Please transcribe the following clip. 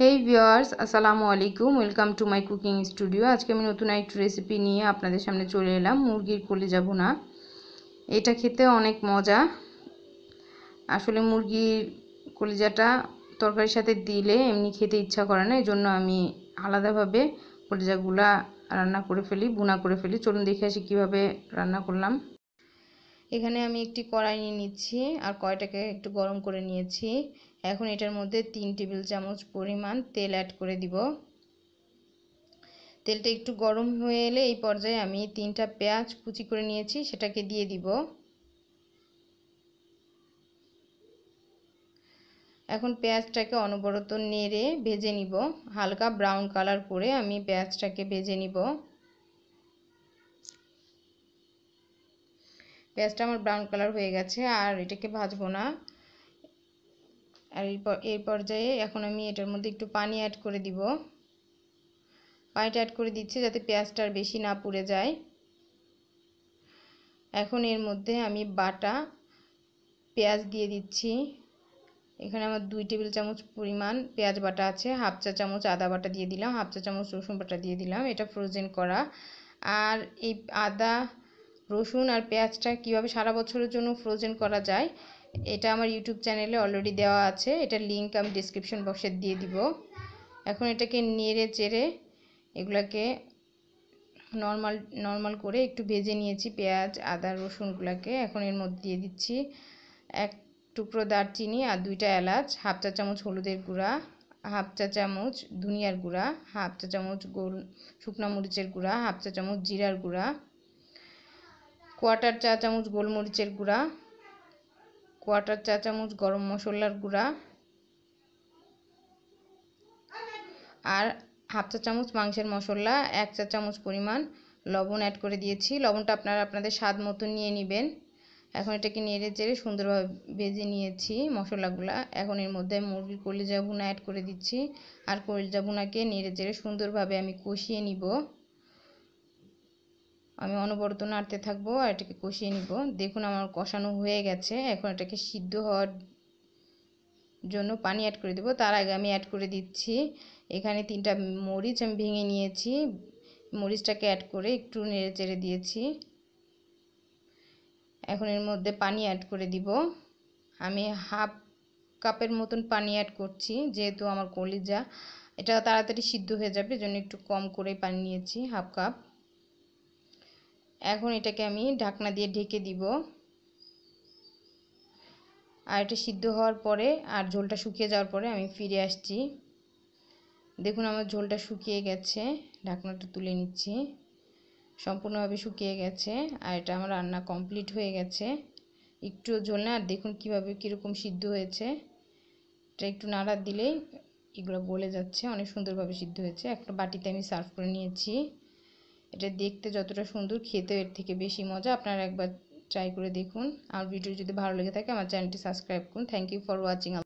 হেই viewers আসসালামু আলাইকুম welcome to my cooking studio আজকে আমি নতুন একটি রেসিপি নিয়ে আপনাদের সামনে চলে এলাম মুরগির কলিজা ভুনা এটা খেতে অনেক মজা আসলে মুরগির কলিজাটা তরকারির সাথে দিলে এমনি খেতে ইচ্ছা করে না এই জন্য আমি আলাদাভাবে কলিজাগুলা রান্না করে ফেলি বোনা করে ফেলি চলুন দেখে আসি কীভাবে রান্না করলাম এখানে আমি একটি কড়াই নিয়ে নিচ্ছি আর কড়াইটাকে একটু গরম করে নিয়েছি এখন এটার মধ্যে তিন টেবিল চামচ পরিমাণ তেল অ্যাড করে দিব তেলটা একটু গরম হয়ে এলে এই পর্যায়ে আমি তিনটা পেঁয়াজ কুচি করে নিয়েছি সেটাকে দিয়ে দিব এখন পেঁয়াজটাকে অনবরত নেড়ে ভেজে নিব হালকা ব্রাউন কালার করে আমি পেঁয়াজটাকে ভেজে নিব পেঁয়াজটা আমার ব্রাউন কালার হয়ে গেছে আর এটাকে ভাজবো না আর এই পর্যায়ে এখন আমি এটার মধ্যে একটু পানি অ্যাড করে দিব পানিটা অ্যাড করে দিচ্ছি যাতে পেঁয়াজটা আর বেশি না পুড়ে যায় এখন এর মধ্যে আমি বাটা পেঁয়াজ দিয়ে দিচ্ছি এখানে আমার দুই টেবিল চামচ পরিমাণ পেঁয়াজ বাটা আছে হাফ চা চামচ আদা বাটা দিয়ে দিলাম হাফ চা চামচ রসুন বাটা দিয়ে দিলাম এটা ফ্রোজেন করা আর এই আদা রসুন আর পেঁয়াজটা কিভাবে সারা বছরের জন্য ফ্রোজেন করা যায় এটা আমার ইউটিউব চ্যানেলে অলরেডি দেওয়া আছে এটার লিঙ্ক আমি ডিসক্রিপশন বক্সে দিয়ে দিব এখন এটাকে নেড়ে চেড়ে এগুলাকে নর্মাল নর্মাল করে একটু ভেজে নিয়েছি পেঁয়াজ আদা রসুনগুলোকে এখন এর মধ্যে দিয়ে দিচ্ছি এক টুকরো দারচিনি আর দুইটা এলাচ হাফ চা চামচ হলুদের গুঁড়া হাফ চা চামচ ধনিয়ার গুঁড়া হাফ চা চামচ গোল শুকনা মরিচের গুঁড়া হাফ চা চামচ জিরার গুঁড়া কোয়াটার চা চামচ গোলমরিচের গুঁড়া কোয়াটার চা চামচ গরম মশলার গুঁড়া আর হাফ চা চামচ মাংসের মশলা এক চা চামচ পরিমাণ লবণ অ্যাড করে দিয়েছি লবণটা আপনারা আপনাদের স্বাদ মতো নিয়ে নেবেন এখন এটাকে নেড়ে চেড়ে সুন্দরভাবে ভেজে নিয়েছি মশলাগুলা এখন এর মধ্যে মুরগির কলিজা ভুনা অ্যাড করে দিচ্ছি আর কলিজা ভুনাকে নেড়ে চেড়ে সুন্দরভাবে আমি কষিয়ে নিব আমি অনবরত নাড়তে থাকবো আর এটাকে কষিয়ে নিব দেখুন আমার কষানো হয়ে গেছে এখন এটাকে সিদ্ধ হওয়ার জন্য পানি অ্যাড করে দেবো তার আগে আমি অ্যাড করে দিচ্ছি এখানে তিনটা মরিচ আমি ভেঙে নিয়েছি মরিচটাকে অ্যাড করে একটু নেড়ে চেড়ে দিয়েছি এখন এর মধ্যে পানি অ্যাড করে দিব আমি হাফ কাপের মতন পানি অ্যাড করছি যেহেতু আমার কলিজা এটা তাড়াতাড়ি সিদ্ধ হয়ে যাবে জন্য একটু কম করে পানি নিয়েছি হাফ কাপ এখন এটাকে আমি ঢাকনা দিয়ে ঢেকে দিব আর এটা সিদ্ধ হওয়ার পরে আর ঝোলটা শুকিয়ে যাওয়ার পরে আমি ফিরে আসছি দেখুন আমার ঝোলটা শুকিয়ে গেছে ঢাকনাটা তুলে নিচ্ছি সম্পূর্ণভাবে শুকিয়ে গেছে আর এটা আমার রান্না কমপ্লিট হয়ে গেছে একটু ঝোল না আর দেখুন কীভাবে কীরকম সিদ্ধ হয়েছে এটা একটু নাড়া দিলেই এগুলো গলে যাচ্ছে অনেক সুন্দরভাবে সিদ্ধ হয়েছে একটা বাটিতে আমি সার্ভ করে নিয়েছি এটা দেখতে যতটা সুন্দর খেতে এর থেকে বেশি মজা আপনারা একবার ট্রাই করে দেখুন আর ভিডিও যদি ভালো লেগে থাকে আমার চ্যানেলটি সাবস্ক্রাইব করুন থ্যাংক ইউ ফর ওয়াচিং